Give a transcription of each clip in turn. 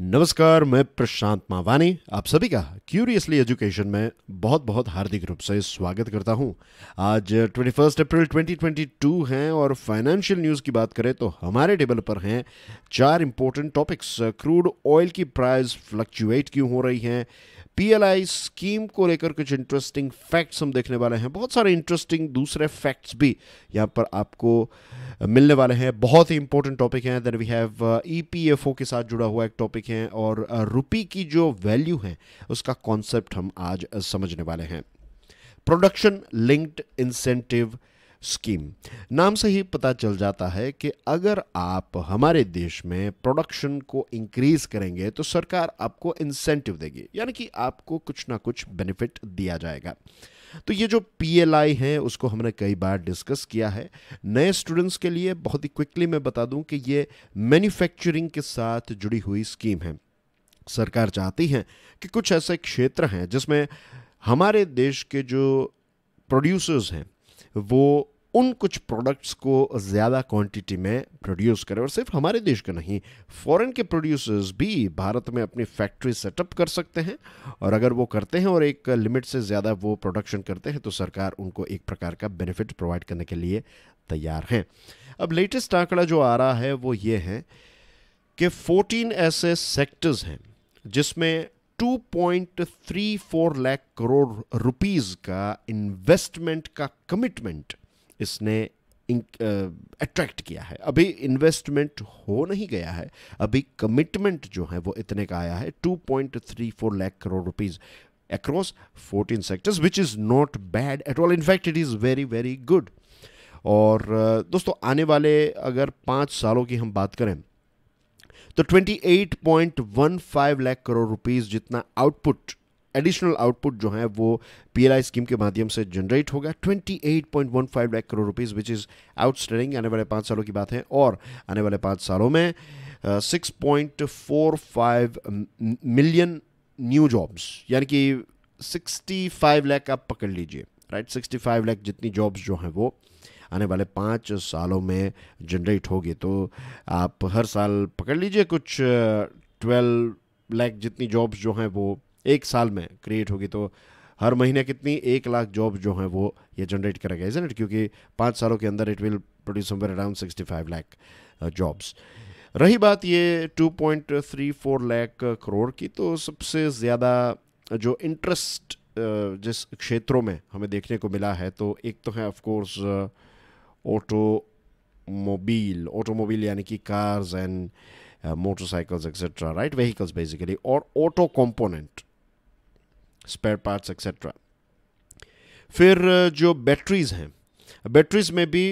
नमस्कार मैं प्रशांत मावानी आप सभी का क्यूरियसली एजुकेशन में बहुत बहुत हार्दिक रूप से स्वागत करता हूं आज फर्स्ट अप्रैल 2022 हैं और फाइनेंशियल न्यूज़ की बात करें तो हमारे टेबल पर हैं चार इंपॉर्टेंट टॉपिक्स क्रूड ऑयल की प्राइस फ्लक्चुएट क्यों हो रही हैं पी स्कीम को लेकर कुछ इंटरेस्टिंग फैक्ट्स हम देखने वाले हैं बहुत सारे इंटरेस्टिंग दूसरे फैक्ट्स भी यहाँ पर आपको मिलने वाले हैं बहुत ही इंपॉर्टेंट टॉपिक हैं देन वी हैव ई के साथ जुड़ा हुआ एक टॉपिक है और रुपी की जो वैल्यू है उसका कॉन्सेप्ट हम आज समझने वाले हैं प्रोडक्शन लिंक्ड इंसेंटिव स्कीम नाम से ही पता चल जाता है कि अगर आप हमारे देश में प्रोडक्शन को इंक्रीज करेंगे तो सरकार आपको इंसेंटिव देगी यानी कि आपको कुछ ना कुछ बेनिफिट दिया जाएगा तो ये जो पी एल आई है उसको हमने कई बार डिस्कस किया है नए स्टूडेंट्स के लिए बहुत ही क्विकली मैं बता दूं कि ये मैन्युफैक्चरिंग के साथ जुड़ी हुई स्कीम है सरकार चाहती है कि कुछ ऐसे क्षेत्र हैं जिसमें हमारे देश के जो प्रोड्यूसर्स हैं वो उन कुछ प्रोडक्ट्स को ज़्यादा क्वांटिटी में प्रोड्यूस करें और सिर्फ हमारे देश का नहीं फॉरेन के प्रोड्यूसर्स भी भारत में अपनी फैक्ट्री सेटअप कर सकते हैं और अगर वो करते हैं और एक लिमिट से ज़्यादा वो प्रोडक्शन करते हैं तो सरकार उनको एक प्रकार का बेनिफिट प्रोवाइड करने के लिए तैयार हैं अब लेटेस्ट आंकड़ा जो आ रहा है वो ये है कि फोर्टीन ऐसे सेक्टर्स हैं जिसमें 2.34 लाख करोड़ रुपीस का इन्वेस्टमेंट का कमिटमेंट इसने अट्रैक्ट uh, किया है अभी इन्वेस्टमेंट हो नहीं गया है अभी कमिटमेंट जो है वो इतने का आया है 2.34 lakh crore rupees across 14 sectors which is not bad at all in fact it is very very good और uh, दोस्तों आने वाले अगर पाँच सालों की हम बात करें तो 28.15 लाख करोड़ रुपीस जितना आउटपुट एडिशनल आउटपुट जो है वो पीएलआई स्कीम के माध्यम से जनरेट होगा 28.15 lakh crore rupees which is outstanding आने वाले पाँच सालों की बात है और आने वाले पाँच सालों में six point four five million new jobs यानी कि फाइव लाख आप पकड़ लीजिए राइट फाइव लाख जितनी जॉब्स जो हैं वो uh, आने वाले पाँच सालों में जनरेट होगी तो आप हर साल पकड़ लीजिए कुछ ट्वेल्व लाख जितनी जॉब्स जो हैं वो एक साल में क्रिएट होगी तो हर महीने कितनी एक लाख जॉब जो हैं वो ये जनरेट करेगा इज इट क्योंकि पाँच सालों के अंदर it will produce somewhere around sixty five lakh jobs रही बात ये two point three four lakh crore की तो सबसे ज़्यादा जो इंटरेस्ट जिस क्षेत्रों में हमें देखने को मिला है तो एक तो है ऑफ कोर्स ऑटोमोबाइल ऑटोमोबाइल यानी कि cars and motorcycles etcetera right vehicles basically और auto component spare parts etcetera फिर uh, जो बैटरीज हैं बैटरीज में भी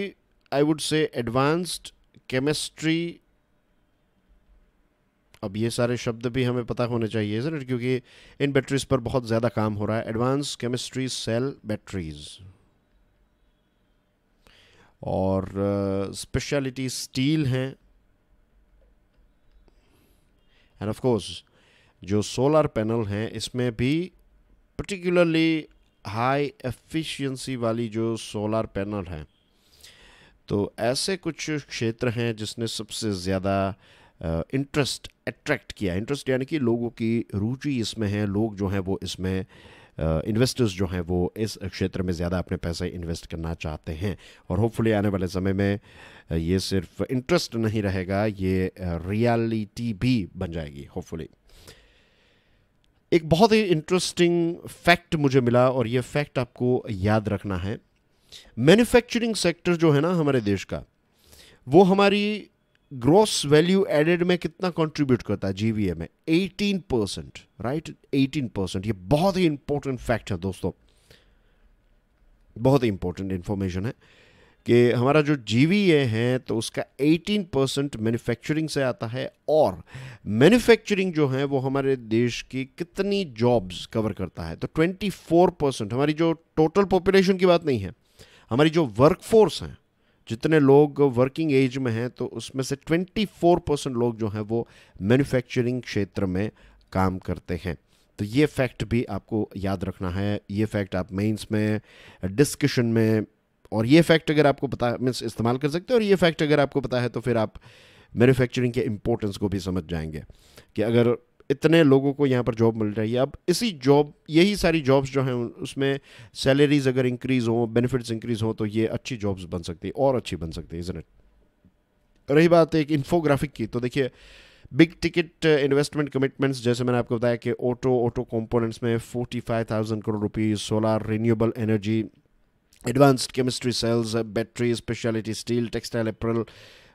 I would say advanced chemistry अब ये सारे शब्द भी हमें पता होने चाहिए क्योंकि इन बैटरीज पर बहुत ज़्यादा काम हो रहा है एडवांस केमिस्ट्री सेल बैटरीज़ और स्पेशलिटी स्टील हैं एंड ऑफ कोर्स जो सोलर पैनल हैं इसमें भी पर्टिकुलरली हाई एफिशिएंसी वाली जो सोलर पैनल हैं तो ऐसे कुछ क्षेत्र हैं जिसने सबसे ज़्यादा इंटरेस्ट अट्रैक्ट किया इंटरेस्ट यानी कि लोगों की रुचि इसमें है लोग जो हैं वो इसमें इन्वेस्टर्स जो हैं वो इस क्षेत्र में ज़्यादा अपने पैसे इन्वेस्ट करना चाहते हैं और होपफुली आने वाले समय में ये सिर्फ इंटरेस्ट नहीं रहेगा ये रियलिटी भी बन जाएगी होपफुली एक बहुत ही इंटरेस्टिंग फैक्ट मुझे मिला और ये फैक्ट आपको याद रखना है मैन्युफैक्चरिंग सेक्टर जो है ना हमारे देश का वो हमारी ग्रॉस वैल्यू एडेड में कितना कंट्रीब्यूट करता है जीवीए में 18 परसेंट राइट 18 परसेंट ये बहुत ही इंपॉर्टेंट फैक्ट है दोस्तों बहुत ही इंपॉर्टेंट इंफॉर्मेशन है कि हमारा जो जीवीए है तो उसका 18 परसेंट मैन्युफैक्चरिंग से आता है और मैन्युफैक्चरिंग जो है वो हमारे देश की कितनी जॉब्स कवर करता है तो 24 परसेंट हमारी जो टोटल पॉपुलेशन की बात नहीं है हमारी जो वर्कफोर्स है जितने लोग वर्किंग एज में हैं तो उसमें से 24 परसेंट लोग जो हैं वो मैन्युफैक्चरिंग क्षेत्र में काम करते हैं तो ये फैक्ट भी आपको याद रखना है ये फैक्ट आप मेंस में डिस्कशन में और ये फैक्ट अगर आपको पता मीन्स इस्तेमाल कर सकते हैं और ये फैक्ट अगर आपको पता है तो फिर आप मैन्युफैक्चरिंग के इम्पोर्टेंस को भी समझ जाएंगे कि अगर इतने लोगों को यहाँ पर जॉब मिल रही है अब इसी जॉब यही सारी जॉब्स जो हैं उसमें सैलरीज अगर इंक्रीज़ हों बेनिफिट्स इंक्रीज़ हों तो ये अच्छी जॉब्स बन सकती है और अच्छी बन सकती है इज़न इट रही बात एक इन्फोग्राफिक की तो देखिए बिग टिकट इन्वेस्टमेंट कमिटमेंट्स जैसे मैंने आपको बताया कि ऑटो ऑटो कंपोनेंट्स में forty five thousand crore rupees solar renewable energy advanced chemistry cells battery speciality steel textile apparel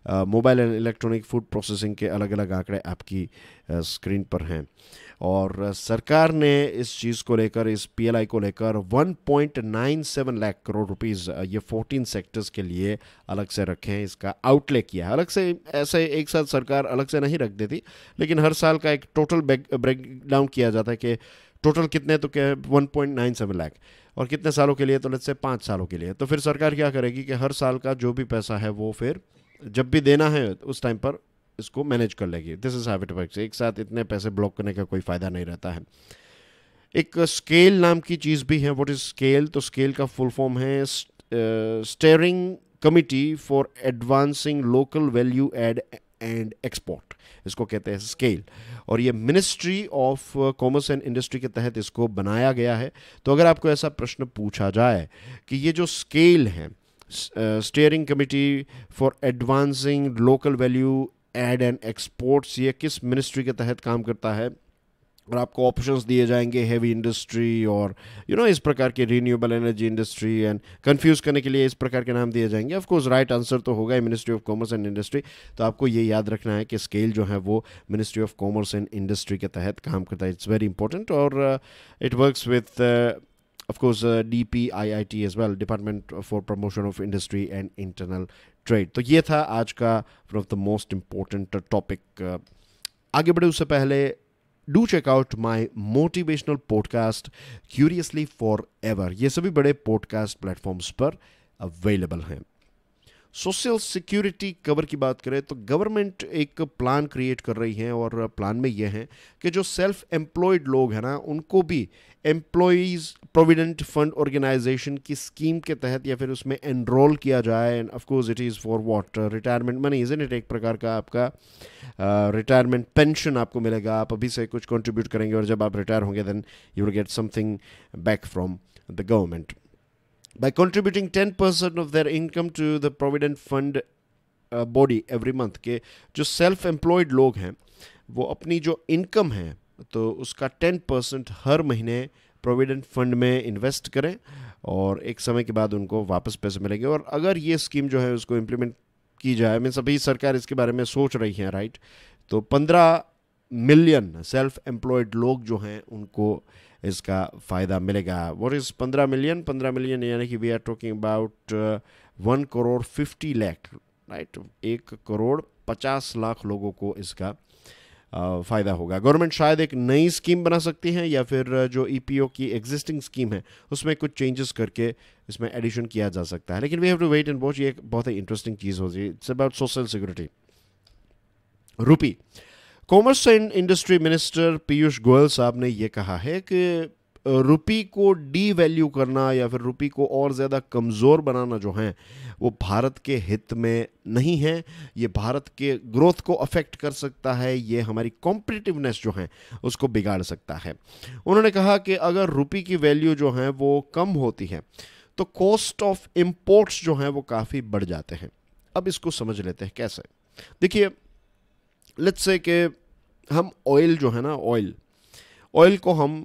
mobile and electronic food processing के अलग अलग आंकड़े आपकी स्क्रीन पर हैं और सरकार ने इस चीज़ को लेकर इस पी को लेकर 1.97 लाख करोड़ रुपीस ये 14 सेक्टर्स के लिए अलग से रखे हैं इसका आउटले किया है अलग से ऐसे एक साथ सरकार अलग से नहीं रख देती लेकिन हर साल का एक टोटल ब्रेक डाउन किया जाता है कि टोटल कितने तो क्या one point nine seven lakh और कितने सालों के लिए तो लेट्स से पाँच सालों के लिए तो फिर सरकार क्या करेगी कि हर साल का जो भी पैसा है वो फिर जब भी देना है उस टाइम पर इसको मैनेज कर लेगी दिस इज हैबिट वर्क एक साथ इतने पैसे ब्लॉक करने का कोई फ़ायदा नहीं रहता है एक स्केल नाम की चीज़ भी है व्हाट इज स्केल तो स्केल का फुल फॉर्म है steering committee for advancing local value add and export इसको कहते हैं स्केल और ये ministry of commerce and industry के तहत इसको बनाया गया है तो अगर आपको ऐसा प्रश्न पूछा जाए कि ये जो स्केल है steering committee for advancing local value add and exports ये किस मिनिस्ट्री के तहत काम करता है और आपको ऑप्शंस दिए जाएंगे हैवी इंडस्ट्री और यू you नो know, इस प्रकार के renewable energy industry and confuse करने के लिए इस प्रकार के नाम दिए जाएंगे ऑफ कोर्स राइट आंसर तो होगा ministry of commerce and industry तो आपको ये याद रखना है कि स्केल जो है वो ministry of commerce and industry के तहत काम करता है इट्स वेरी इंपॉर्टेंट और it works with of course uh, DPIIT as well Department for Promotion of Industry and Internal Trade तो ये था आज का one of the most important topic आगे बढ़े उससे पहले do check out my motivational podcast curiously for ever ये सभी बड़े पॉडकास्ट प्लेटफॉर्म्स पर अवेलेबल हैं सोशल सिक्योरिटी कवर की बात करें तो गवर्नमेंट एक प्लान क्रिएट कर रही है और प्लान में यह है कि जो सेल्फ एम्प्लॉयड लोग हैं ना उनको भी एम्प्लॉयज़ प्रोविडेंट फंड ऑर्गेनाइजेशन की स्कीम के तहत या फिर उसमें एनरोल किया जाए and of course it is for what retirement money is it एक प्रकार का आपका रिटायरमेंट uh, पेंशन आपको मिलेगा आप अभी से कुछ कॉन्ट्रीब्यूट करेंगे और जब आप रिटायर होंगे then you will get something back from the government by contributing 10% of their income to the provident fund body every month के जो सेल्फ एम्प्लॉयड लोग हैं वो अपनी जो इनकम है तो उसका टेन परसेंट हर महीने प्रोविडेंट फंड में इन्वेस्ट करें और एक समय के बाद उनको वापस पैसे मिलेंगे और अगर ये स्कीम जो है उसको इम्प्लीमेंट की जाए मीन सभी सरकार इसके बारे में सोच रही है राइट तो पंद्रह मिलियन सेल्फ एम्प्लॉयड लोग जो हैं उनको इसका फ़ायदा मिलेगा वॉट इज़ पंद्रह मिलियन पंद्रह मिलियन यानी कि we are talking about one crore fifty lakh right एक करोड़ पचास लाख लोगों को इसका uh, फ़ायदा होगा गवर्नमेंट शायद एक नई स्कीम बना सकती है या फिर uh, जो ईपीओ e की एग्जिस्टिंग स्कीम है उसमें कुछ चेंजेस करके इसमें एडिशन किया जा सकता है लेकिन we have to wait and watch ये एक बहुत ही इंटरेस्टिंग चीज़ होती है it's about social security rupee commerce and industry minister Piyush Goyal साहब ने ये कहा है कि रुपी को डी वैल्यू करना या फिर रुपी को और ज़्यादा कमज़ोर बनाना जो है वो भारत के हित में नहीं है ये भारत के ग्रोथ को अफेक्ट कर सकता है ये हमारी कॉम्पिटिटिवनेस जो है उसको बिगाड़ सकता है उन्होंने कहा कि अगर रुपी की वैल्यू जो है वो कम होती है तो कॉस्ट ऑफ इम्पोर्ट्स जो हैं वो काफ़ी बढ़ जाते हैं अब इसको समझ लेते हैं कैसे देखिए लेट्स से कि हम ऑयल जो है ना ऑयल ऑयल को हम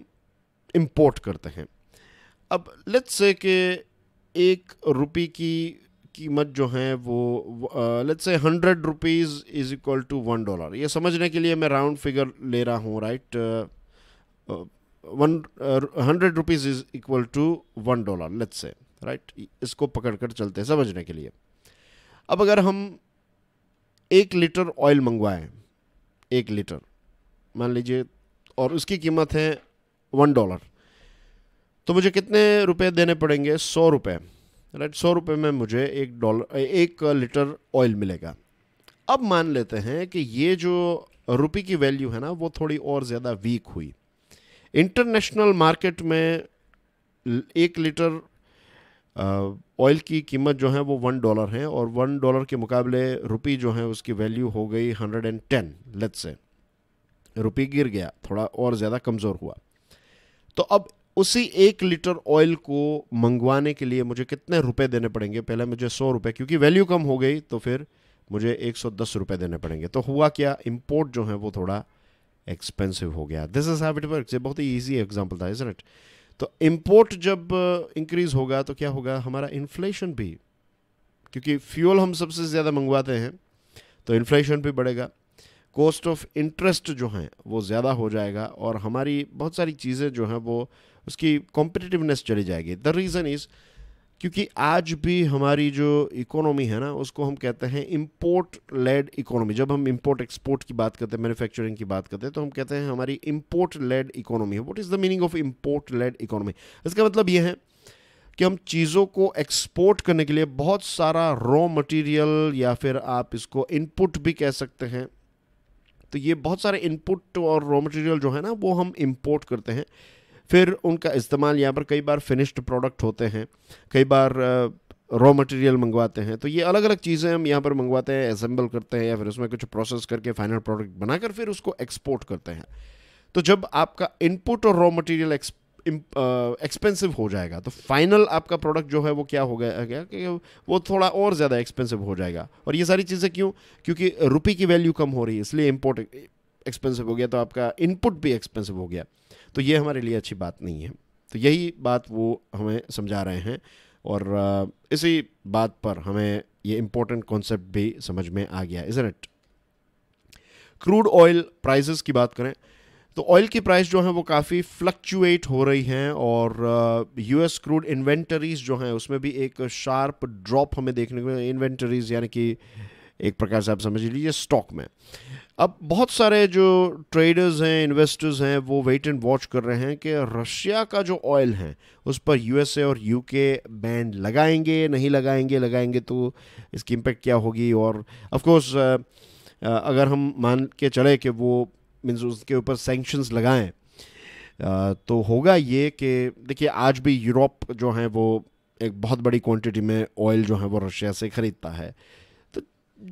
इम्पोर्ट करते हैं अब लेट्स से कि एक रुपी की कीमत जो है वो let's say hundred rupees is equal to one dollar ये समझने के लिए मैं राउंड फिगर ले रहा हूँ right one hundred rupees is equal to one dollar let's say right इसको पकड़ कर चलते हैं समझने के लिए अब अगर हम एक लीटर ऑयल मंगवाएं एक लीटर मान लीजिए और उसकी कीमत है वन डॉलर तो मुझे कितने रुपए देने पड़ेंगे सौ रुपए राइट सौ रुपये में मुझे एक डॉलर एक लीटर ऑयल मिलेगा अब मान लेते हैं कि ये जो रुपये की वैल्यू है ना वो थोड़ी और ज़्यादा वीक हुई इंटरनेशनल मार्केट में एक लीटर ऑयल की कीमत जो है वो वन डॉलर है और वन डॉलर के मुकाबले रुपी जो है उसकी वैल्यू हो गई हंड्रेड एंड टेन लेट से रुपी गिर गया थोड़ा और ज़्यादा कमज़ोर हुआ तो अब उसी एक लीटर ऑयल को मंगवाने के लिए मुझे कितने रुपए देने पड़ेंगे पहले मुझे सौ रुपये क्योंकि वैल्यू कम हो गई तो फिर मुझे एक सौ दस रुपये देने पड़ेंगे तो हुआ क्या इम्पोर्ट जो है वो थोड़ा एक्सपेंसिव हो गया this is have it work ये बहुत ही ईजी एग्जाम्पल था इज इट तो इम्पोर्ट जब इंक्रीज़ uh, होगा तो क्या होगा हमारा इन्फ्लेशन भी क्योंकि फ्यूल हम सबसे ज़्यादा मंगवाते हैं तो इन्फ्लेशन भी बढ़ेगा कॉस्ट ऑफ इंटरेस्ट जो हैं वो ज़्यादा हो जाएगा और हमारी बहुत सारी चीज़ें जो हैं वो उसकी कॉम्पिटिटिवनेस चली जाएगी द रीज़न इज़ क्योंकि आज भी हमारी जो इकोनॉमी है ना उसको हम कहते हैं इम्पोर्ट लेड इकोनॉमी जब हम इम्पोर्ट एक्सपोर्ट की बात करते हैं मैन्युफैक्चरिंग की बात करते हैं तो हम कहते हैं हमारी इम्पोर्ट लेड इकोनॉमी है what is the meaning of import led economy इसका मतलब यह है कि हम चीज़ों को एक्सपोर्ट करने के लिए बहुत सारा रॉ मटेरियल या फिर आप इसको इनपुट भी कह सकते हैं तो ये बहुत सारे इनपुट और रॉ मटेरियल जो है ना वो हम इम्पोर्ट करते हैं फिर उनका इस्तेमाल यहाँ पर कई बार फिनिश्ड प्रोडक्ट होते हैं कई बार रॉ मटेरियल मंगवाते हैं तो ये अलग अलग चीज़ें हम यहाँ पर मंगवाते हैं असेंबल करते हैं या फिर उसमें कुछ प्रोसेस करके फाइनल प्रोडक्ट बनाकर फिर उसको एक्सपोर्ट करते हैं तो जब आपका इनपुट और रॉ मटेरियल एक्सपेंसिव हो जाएगा तो फाइनल आपका प्रोडक्ट जो है वो क्या हो गया गया कि वो थोड़ा और ज़्यादा एक्सपेंसिव हो जाएगा और ये सारी चीज़ें क्यों क्योंकि रुपये की वैल्यू कम हो रही है इसलिए इम्पोर्ट एक्सपेंसिव हो गया तो आपका इनपुट भी एक्सपेंसिव हो गया तो ये हमारे लिए अच्छी बात नहीं है तो यही बात वो हमें समझा रहे हैं और इसी बात पर हमें ये इम्पोर्टेंट कॉन्सेप्ट भी समझ में आ गया is it crude oil prices की बात करें तो ऑयल की प्राइस जो है वो काफ़ी फ्लक्चुएट हो रही हैं और यूएस क्रूड इन्वेंटरीज जो हैं उसमें भी एक शार्प ड्रॉप हमें देखने को इन्वेंटरीज यानी कि एक प्रकार से आप समझ लीजिए स्टॉक में अब बहुत सारे जो ट्रेडर्स हैं इन्वेस्टर्स हैं वो वेट एंड वॉच कर रहे हैं कि रशिया का जो ऑयल है उस पर यूएसए और यूके बैन लगाएंगे नहीं लगाएंगे लगाएंगे तो इसकी इम्पेक्ट क्या होगी और ऑफकोर्स अगर हम मान के चले कि वो मीन्स उसके ऊपर सेंक्शंस लगाएं तो होगा ये कि देखिए आज भी यूरोप जो है वो एक बहुत बड़ी क्वांटिटी में ऑयल जो है वो रशिया से ख़रीदता है तो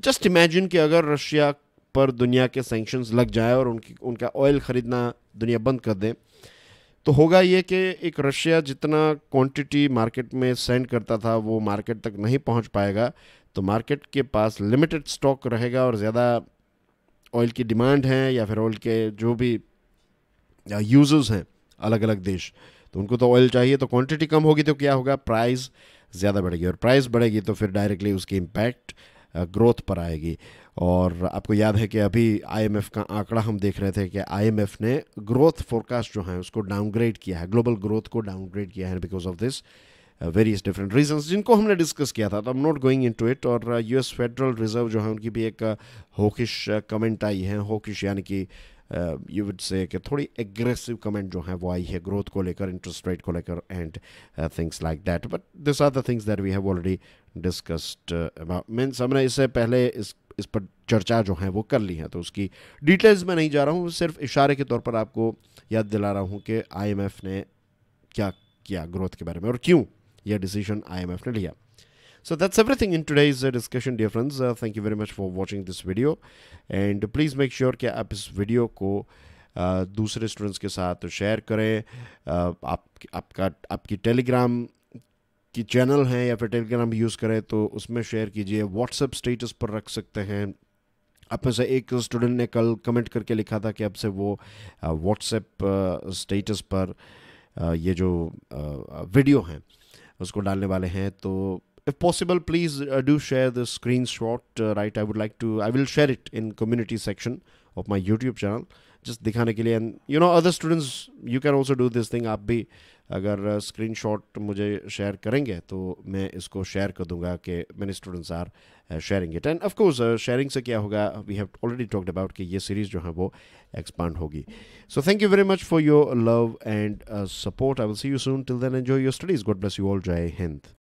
जस्ट इमेजिन कि अगर रशिया पर दुनिया के सेंक्शंस लग जाए और उनकी उनका ऑयल ख़रीदना दुनिया बंद कर दें तो होगा ये कि एक रशिया जितना क्वांटिटी मार्केट में सेंड करता था वो मार्केट तक नहीं पहुंच पाएगा तो मार्केट के पास लिमिटेड स्टॉक रहेगा और ज़्यादा ऑयल की डिमांड है या फिर ऑयल के जो भी यूजर्स हैं अलग अलग देश तो उनको तो ऑयल चाहिए तो क्वांटिटी कम होगी तो क्या होगा प्राइस ज़्यादा बढ़ेगी और प्राइस बढ़ेगी तो फिर डायरेक्टली उसकी इम्पैक्ट ग्रोथ पर आएगी और आपको याद है कि अभी आईएमएफ का आंकड़ा हम देख रहे थे कि आईएमएफ ने ग्रोथ फोरकास्ट जो है उसको डाउनग्रेड किया है ग्लोबल ग्रोथ को डाउनग्रेड किया है because of this various different reason जिनको हमने डिस्कस किया था तो am not going into it और यू एस फेडरल रिजर्व जो है उनकी भी एक होकिश uh, कमेंट uh, आई है होकिश यानी कि यू वुड से कि थोड़ी एग्रेसिव कमेंट जो है वो आई है ग्रोथ को लेकर इंटरेस्ट रेट को लेकर and things like that but this are the things that we have already discussed about means हमने इससे पहले इस इस पर चर्चा जो है वो कर ली है तो उसकी डिटेल्स में नहीं जा रहा हूँ सिर्फ इशारे के तौर पर आपको याद दिला रहा हूँ कि आईएमएफ ने क्या किया ग्रोथ के बारे में और क्यों यह डिसीजन आईएमएफ ने लिया So that's everything in today's uh, discussion, dear friends. Uh, thank you very much for watching this video. And please make sure कि आप इस video को uh, दूसरे students के साथ share करें uh, आप आपका आपकी telegram की चैनल हैं या फिर टेलीग्राम यूज़ करें तो उसमें शेयर कीजिए व्हाट्सएप स्टेटस पर रख सकते हैं आप में से एक स्टूडेंट ने कल कमेंट करके लिखा था कि अब से वो व्हाट्सएप स्टेटस पर ये जो वीडियो हैं उसको डालने वाले हैं तो if possible please do share the screenshot right I would like to I will share it in community section of my YouTube channel just दिखाने के लिए and you know other students you can also do this thing आप भी uh, अगर screenshot मुझे share करेंगे तो मैं इसको शेयर कर दूंगा कि मैंने students are sharing it and of course sharing से क्या होगा we have already talked about कि ये सीरीज़ जो है वो एक्सपांड होगी so thank you very much for your love and support I will see you soon till then enjoy your studies God bless you all जय हिंद